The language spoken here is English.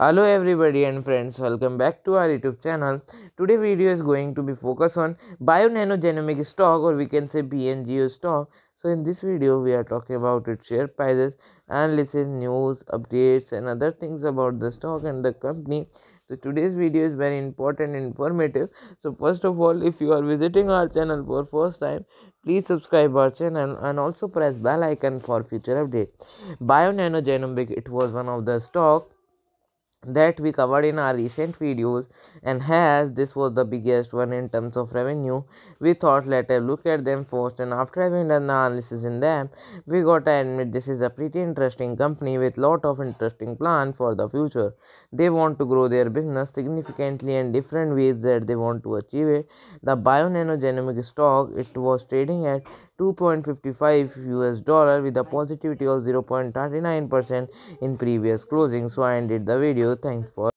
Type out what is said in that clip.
hello everybody and friends welcome back to our youtube channel today video is going to be focused on bionanogenomic stock or we can say bngo stock so in this video we are talking about its share prices analysis news updates and other things about the stock and the company so today's video is very important and informative so first of all if you are visiting our channel for first time please subscribe our channel and also press bell icon for future update bionanogenomic it was one of the stock that we covered in our recent videos and as this was the biggest one in terms of revenue we thought let us look at them first and after having done the analysis in them we gotta admit this is a pretty interesting company with lot of interesting plan for the future they want to grow their business significantly in different ways that they want to achieve it the bionanogenomic stock it was trading at 2.55 US dollar with a positivity of 0.39% in previous closing. So I ended the video. Thanks for